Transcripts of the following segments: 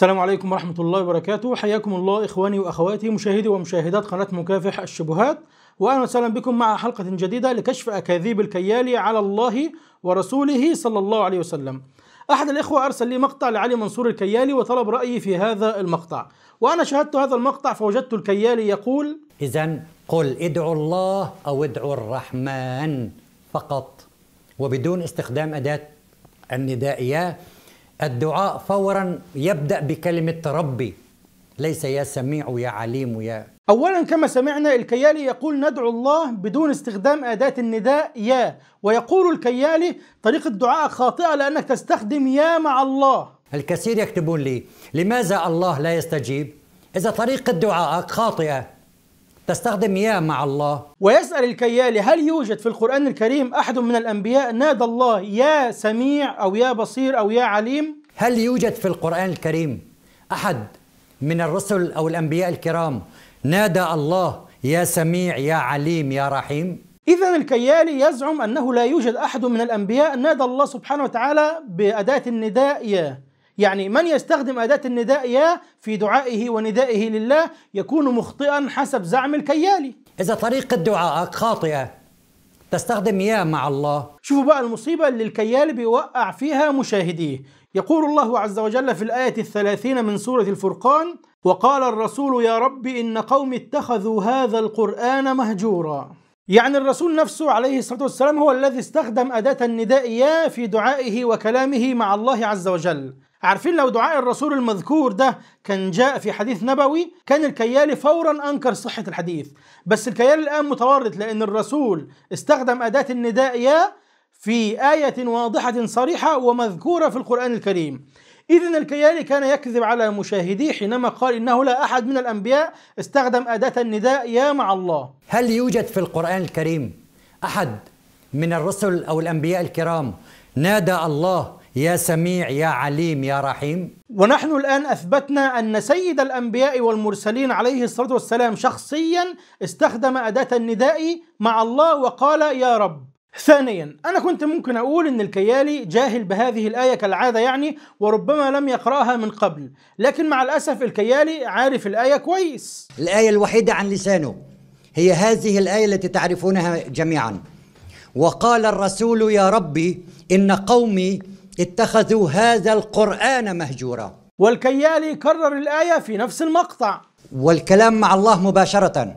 السلام عليكم ورحمة الله وبركاته حياكم الله إخواني وأخواتي مشاهدي ومشاهدات قناة مكافح الشبهات وأهلا وسهلا بكم مع حلقة جديدة لكشف أكاذيب الكيالي على الله ورسوله صلى الله عليه وسلم أحد الإخوة أرسل لي مقطع لعلي منصور الكيالي وطلب رأيي في هذا المقطع وأنا شاهدت هذا المقطع فوجدت الكيالي يقول إذا قل ادعوا الله أو ادعوا الرحمن فقط وبدون استخدام أداة الندائية الدعاء فورا يبدأ بكلمة ربي ليس يا سميع يا عليم يا أولا كما سمعنا الكيالي يقول ندعو الله بدون استخدام أداة النداء يا ويقول الكيالي طريقة دعاء خاطئة لأنك تستخدم يا مع الله الكثير يكتبون لي لماذا الله لا يستجيب إذا طريقة دعائك خاطئة تستخدم يا مع الله ويسأل الكيالي هل يوجد في القرآن الكريم أحد من الأنبياء نادى الله يا سميع أو يا بصير أو يا عليم هل يوجد في القرآن الكريم أحد من الرسل أو الأنبياء الكرام نادى الله يا سميع يا عليم يا رحيم إذا الكيالي يزعم أنه لا يوجد أحد من الأنبياء نادى الله سبحانه وتعالى بأداة النداء يا يعني من يستخدم أداة النداء يا في دعائه وندائه لله يكون مخطئا حسب زعم الكيالي إذا طريقة دعائك خاطئة تستخدم يا مع الله شوفوا بقى المصيبة اللي الكيالي بيوقع فيها مشاهديه يقول الله عز وجل في الآية الثلاثين من سورة الفرقان وقال الرسول يا رب إن قوم اتخذوا هذا القرآن مهجورا يعني الرسول نفسه عليه الصلاة والسلام هو الذي استخدم أداة النداء يا في دعائه وكلامه مع الله عز وجل عارفين لو دعاء الرسول المذكور ده كان جاء في حديث نبوي كان الكيالي فورا انكر صحه الحديث بس الكيالي الان متورط لان الرسول استخدم اداه النداء يا في ايه واضحه صريحه ومذكوره في القران الكريم إذا الكيالي كان يكذب على مشاهديه حينما قال إنه لا أحد من الأنبياء استخدم أداة النداء يا مع الله هل يوجد في القرآن الكريم أحد من الرسل أو الأنبياء الكرام نادى الله يا سميع يا عليم يا رحيم ونحن الآن أثبتنا أن سيد الأنبياء والمرسلين عليه الصلاة والسلام شخصيا استخدم أداة النداء مع الله وقال يا رب ثانيا أنا كنت ممكن أقول أن الكيالي جاهل بهذه الآية كالعادة يعني وربما لم يقرأها من قبل لكن مع الأسف الكيالي عارف الآية كويس الآية الوحيدة عن لسانه هي هذه الآية التي تعرفونها جميعا وقال الرسول يا ربي إن قومي اتخذوا هذا القرآن مهجورا والكيالي كرر الآية في نفس المقطع والكلام مع الله مباشرة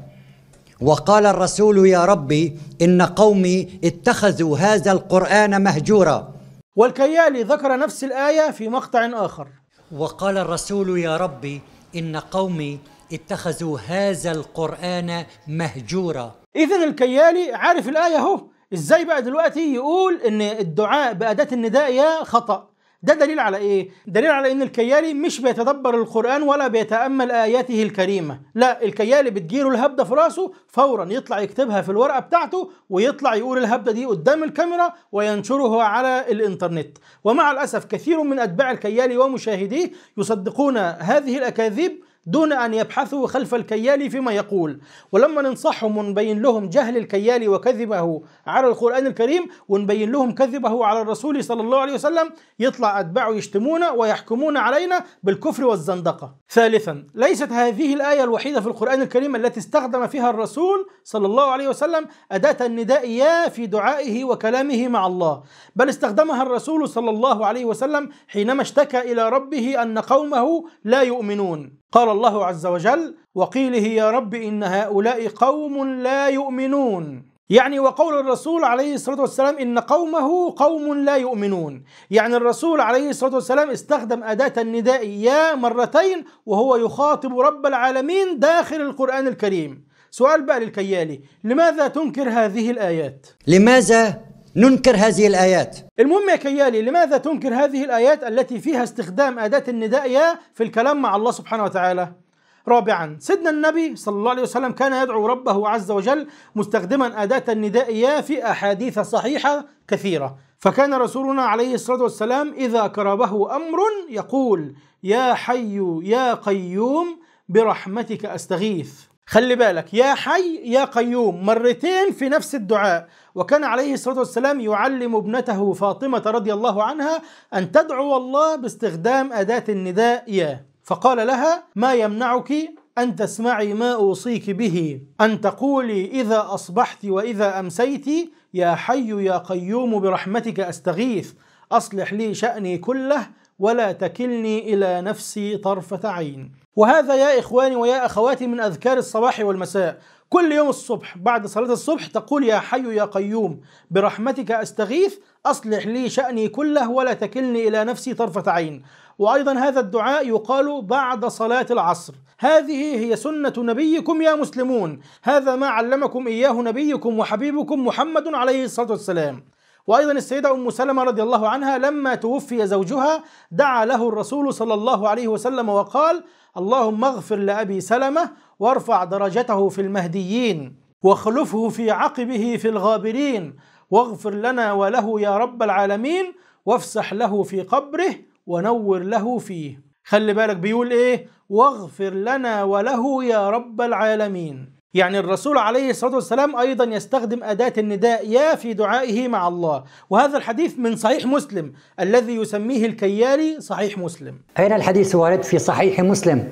وقال الرسول يا ربي إن قومي اتخذوا هذا القرآن مهجورا والكيالي ذكر نفس الآية في مقطع آخر وقال الرسول يا ربي إن قومي اتخذوا هذا القرآن مهجورا إذا الكيالي عارف الآية هو ازاي بقى دلوقتي يقول ان الدعاء باداه النداء يا خطا ده دليل على ايه دليل على ان الكيالي مش بيتدبر القران ولا بيتامل اياته الكريمه لا الكيالي بتجيله الهبده في راسه فورا يطلع يكتبها في الورقه بتاعته ويطلع يقول الهبده دي قدام الكاميرا وينشرها على الانترنت ومع الاسف كثير من اتباع الكيالي ومشاهديه يصدقون هذه الاكاذيب دون أن يبحثوا خلف الكيال فيما يقول ولما ننصحهم ونبين لهم جهل الكيال وكذبه على القرآن الكريم ونبين لهم كذبه على الرسول صلى الله عليه وسلم يطلع أتباعه يشتمون ويحكمون علينا بالكفر والزندقة ثالثا ليست هذه الآية الوحيدة في القرآن الكريم التي استخدم فيها الرسول صلى الله عليه وسلم أداة النداء يا في دعائه وكلامه مع الله بل استخدمها الرسول صلى الله عليه وسلم حينما اشتكى إلى ربه أن قومه لا يؤمنون قال الله عز وجل وقيله يا رب إن هؤلاء قوم لا يؤمنون يعني وقول الرسول عليه الصلاة والسلام إن قومه قوم لا يؤمنون يعني الرسول عليه الصلاة والسلام استخدم أداة النداء يا مرتين وهو يخاطب رب العالمين داخل القرآن الكريم سؤال بقى للكيالي لماذا تنكر هذه الآيات؟ لماذا ننكر هذه الآيات المهم يا كيالي لماذا تنكر هذه الآيات التي فيها استخدام أداة النداء يا في الكلام مع الله سبحانه وتعالى رابعا سيدنا النبي صلى الله عليه وسلم كان يدعو ربه عز وجل مستخدما أداة النداء يا في أحاديث صحيحة كثيرة فكان رسولنا عليه الصلاة والسلام إذا كربه أمر يقول يا حي يا قيوم برحمتك أستغيث خلي بالك يا حي يا قيوم مرتين في نفس الدعاء وكان عليه الصلاه والسلام يعلم ابنته فاطمه رضي الله عنها ان تدعو الله باستخدام اداه النداء يا فقال لها ما يمنعك أن تسمعي ما أوصيك به أن تقولي إذا أصبحت وإذا أمسيت يا حي يا قيوم برحمتك أستغيث أصلح لي شأني كله ولا تكلني إلى نفسي طرفة عين وهذا يا إخواني ويا أخواتي من أذكار الصباح والمساء كل يوم الصبح بعد صلاة الصبح تقول يا حي يا قيوم برحمتك أستغيث أصلح لي شأني كله ولا تكلني إلى نفسي طرفة عين وأيضا هذا الدعاء يقال بعد صلاة العصر هذه هي سنة نبيكم يا مسلمون هذا ما علمكم إياه نبيكم وحبيبكم محمد عليه الصلاة والسلام وأيضا السيدة أم سلمة رضي الله عنها لما توفي زوجها دعا له الرسول صلى الله عليه وسلم وقال اللهم اغفر لأبي سلمة وارفع درجته في المهديين واخلفه في عقبه في الغابرين واغفر لنا وله يا رب العالمين وافسح له في قبره ونور له فيه خلي بالك بيقول ايه واغفر لنا وله يا رب العالمين يعني الرسول عليه الصلاة والسلام أيضا يستخدم أداة النداء يا في دعائه مع الله وهذا الحديث من صحيح مسلم الذي يسميه الكيالي صحيح مسلم أين الحديث وارد في صحيح مسلم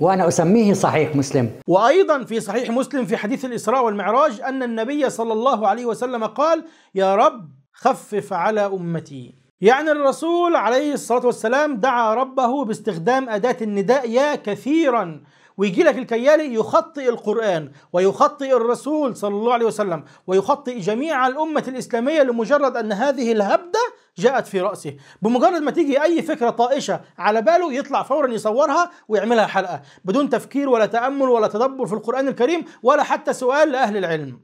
وأنا أسميه صحيح مسلم وأيضا في صحيح مسلم في حديث الإسراء والمعراج أن النبي صلى الله عليه وسلم قال يا رب خفف على أمتي يعني الرسول عليه الصلاة والسلام دعا ربه باستخدام أداة النداء يا كثيرا ويجي لك الكيالي يخطئ القرآن ويخطئ الرسول صلى الله عليه وسلم ويخطئ جميع الأمة الإسلامية لمجرد أن هذه الهبدة جاءت في رأسه بمجرد ما تيجي أي فكرة طائشة على باله يطلع فورا يصورها ويعملها حلقة بدون تفكير ولا تأمل ولا تدبر في القرآن الكريم ولا حتى سؤال لأهل العلم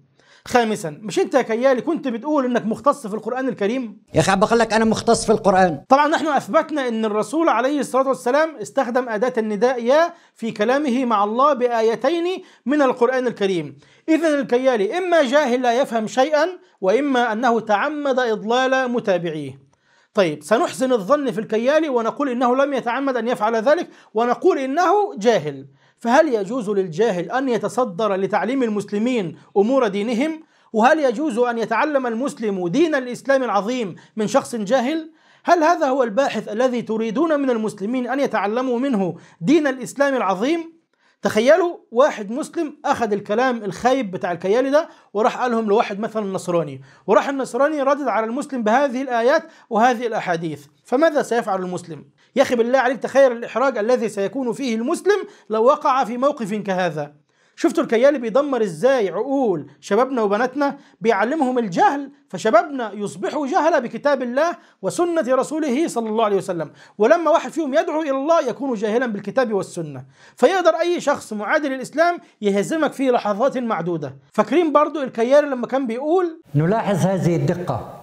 خامسا مش انت يا كيالي كنت بتقول انك مختص في القران الكريم يا اخي عم لك انا مختص في القران طبعا نحن اثبتنا ان الرسول عليه الصلاه والسلام استخدم اداه النداء يا في كلامه مع الله بايتين من القران الكريم اذا الكيالي اما جاهل لا يفهم شيئا واما انه تعمد اضلال متابعيه طيب سنحسن الظن في الكيالي ونقول انه لم يتعمد ان يفعل ذلك ونقول انه جاهل فهل يجوز للجاهل أن يتصدر لتعليم المسلمين أمور دينهم؟ وهل يجوز أن يتعلم المسلم دين الإسلام العظيم من شخص جاهل؟ هل هذا هو الباحث الذي تريدون من المسلمين أن يتعلموا منه دين الإسلام العظيم؟ تخيلوا واحد مسلم أخذ الكلام الخايب بتاع الكيالي ده وراح قالهم لواحد مثلا نصراني وراح النصراني ردد على المسلم بهذه الآيات وهذه الأحاديث فماذا سيفعل المسلم؟ يا أخي بالله عليك تخيل الإحراج الذي سيكون فيه المسلم لو وقع في موقف كهذا شفتوا الكيال بيدمر ازاي عقول شبابنا وبناتنا بيعلمهم الجهل فشبابنا يصبحوا جهلة بكتاب الله وسنة رسوله صلى الله عليه وسلم ولما واحد فيهم يدعو إلى الله يكون جاهلا بالكتاب والسنة فيقدر أي شخص معادي للإسلام يهزمك في لحظات معدودة فاكرين برضو الكيال لما كان بيقول نلاحظ هذه الدقة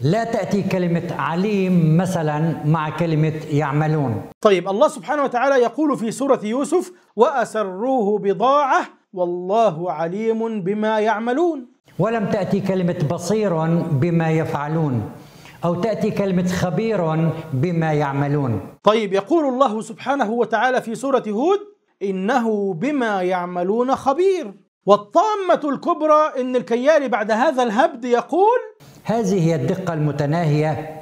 لا تأتي كلمة عليم مثلا مع كلمة يعملون طيب الله سبحانه وتعالى يقول في سورة يوسف وأسروه بضاعة والله عليم بما يعملون ولم تأتي كلمة بصير بما يفعلون أو تأتي كلمة خبير بما يعملون طيب يقول الله سبحانه وتعالى في سورة هود إنه بما يعملون خبير والطامة الكبرى إن الكيالي بعد هذا الهبد يقول هذه هي الدقة المتناهية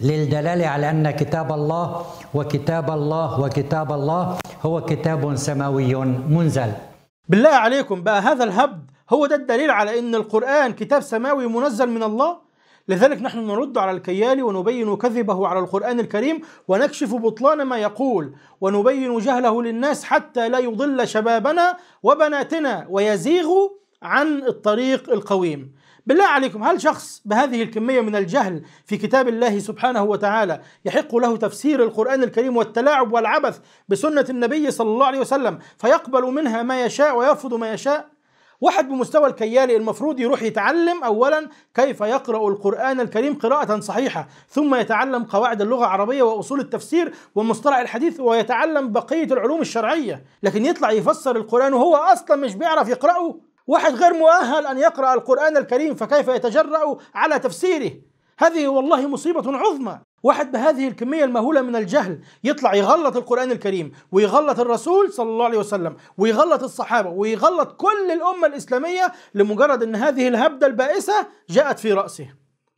للدلالة على أن كتاب الله وكتاب الله وكتاب الله هو كتاب سماوي منزل بالله عليكم بقى هذا الهبد هو ده الدليل على أن القرآن كتاب سماوي منزل من الله لذلك نحن نرد على الكيالي ونبين كذبه على القرآن الكريم ونكشف بطلان ما يقول ونبين جهله للناس حتى لا يضل شبابنا وبناتنا ويزيغوا عن الطريق القويم بالله عليكم هل شخص بهذه الكمية من الجهل في كتاب الله سبحانه وتعالى يحق له تفسير القرآن الكريم والتلاعب والعبث بسنة النبي صلى الله عليه وسلم فيقبل منها ما يشاء ويرفض ما يشاء واحد بمستوى الكيالي المفروض يروح يتعلم اولا كيف يقرا القران الكريم قراءه صحيحه ثم يتعلم قواعد اللغه العربيه واصول التفسير ومصطلح الحديث ويتعلم بقيه العلوم الشرعيه لكن يطلع يفسر القران وهو اصلا مش بيعرف يقراه واحد غير مؤهل أن يقرأ القرآن الكريم فكيف يتجرأ على تفسيره هذه والله مصيبة عظمى واحد بهذه الكمية المهولة من الجهل يطلع يغلط القرآن الكريم ويغلط الرسول صلى الله عليه وسلم ويغلط الصحابة ويغلط كل الأمة الإسلامية لمجرد أن هذه الهبدة البائسة جاءت في رأسه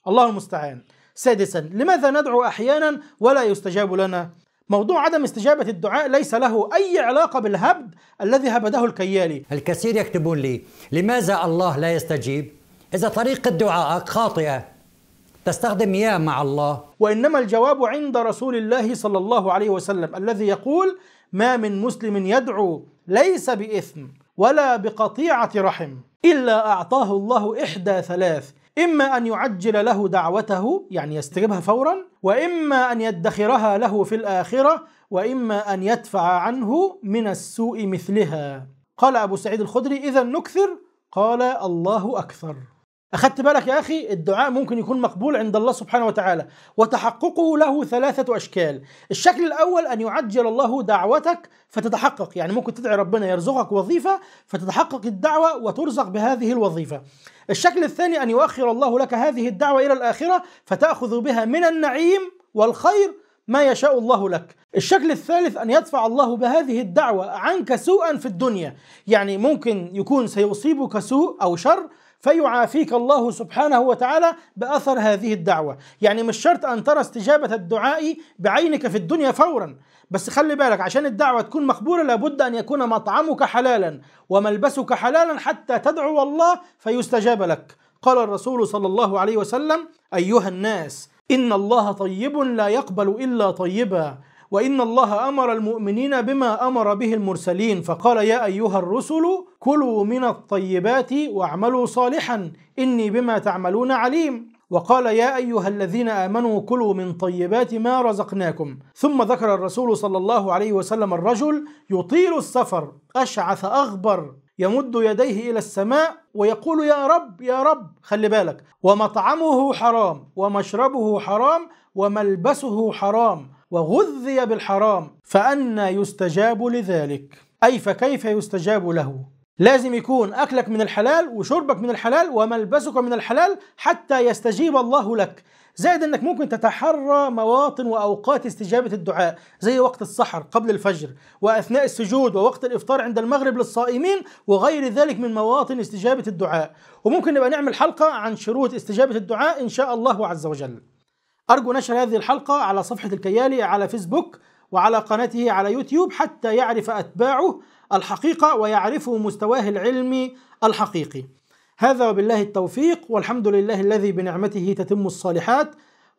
الله المستعان سادسا لماذا ندعو أحيانا ولا يستجاب لنا موضوع عدم استجابة الدعاء ليس له أي علاقة بالهبد الذي هبده الكيالي الكثير يكتبون لي لماذا الله لا يستجيب؟ إذا طريقة دعائك خاطئة تستخدم يا مع الله وإنما الجواب عند رسول الله صلى الله عليه وسلم الذي يقول ما من مسلم يدعو ليس بإثم ولا بقطيعة رحم إلا أعطاه الله إحدى ثلاث إما أن يعجل له دعوته يعني يستجيبها فورا وإما أن يدخرها له في الآخرة وإما أن يدفع عنه من السوء مثلها قال أبو سعيد الخدري إذا نكثر قال الله أكثر أخذت بالك يا أخي الدعاء ممكن يكون مقبول عند الله سبحانه وتعالى وتحققه له ثلاثة أشكال الشكل الأول أن يعجل الله دعوتك فتتحقق يعني ممكن تدعي ربنا يرزقك وظيفة فتتحقق الدعوة وترزق بهذه الوظيفة الشكل الثاني أن يؤخر الله لك هذه الدعوة إلى الآخرة فتأخذ بها من النعيم والخير ما يشاء الله لك الشكل الثالث أن يدفع الله بهذه الدعوة عنك سوءا في الدنيا يعني ممكن يكون سيصيبك سوء أو شر فيعافيك الله سبحانه وتعالى باثر هذه الدعوه يعني مش شرط ان ترى استجابه الدعاء بعينك في الدنيا فورا بس خلي بالك عشان الدعوه تكون مقبوله لابد ان يكون مطعمك حلالا وملبسك حلالا حتى تدعو الله فيستجاب لك قال الرسول صلى الله عليه وسلم ايها الناس ان الله طيب لا يقبل الا طيبا وإن الله أمر المؤمنين بما أمر به المرسلين فقال يا أيها الرسل كلوا من الطيبات واعملوا صالحا إني بما تعملون عليم وقال يا أيها الذين آمنوا كلوا من طيبات ما رزقناكم ثم ذكر الرسول صلى الله عليه وسلم الرجل يطيل السفر أشعث أغبر يمد يديه إلى السماء ويقول يا رب يا رب خلي بالك ومطعمه حرام ومشربه حرام وملبسه حرام وغذي بالحرام فأنا يستجاب لذلك أي فكيف يستجاب له لازم يكون أكلك من الحلال وشربك من الحلال وملبسك من الحلال حتى يستجيب الله لك زائد أنك ممكن تتحرى مواطن وأوقات استجابة الدعاء زي وقت السحر قبل الفجر وأثناء السجود ووقت الإفطار عند المغرب للصائمين وغير ذلك من مواطن استجابة الدعاء وممكن نبقى نعمل حلقة عن شروط استجابة الدعاء إن شاء الله عز وجل أرجو نشر هذه الحلقة على صفحة الكيالي على فيسبوك وعلى قناته على يوتيوب حتى يعرف أتباعه الحقيقة ويعرفوا مستواه العلمي الحقيقي هذا وبالله التوفيق والحمد لله الذي بنعمته تتم الصالحات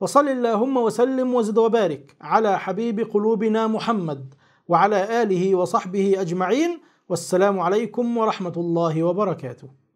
وصل اللهم وسلم وزد وبارك على حبيب قلوبنا محمد وعلى آله وصحبه أجمعين والسلام عليكم ورحمة الله وبركاته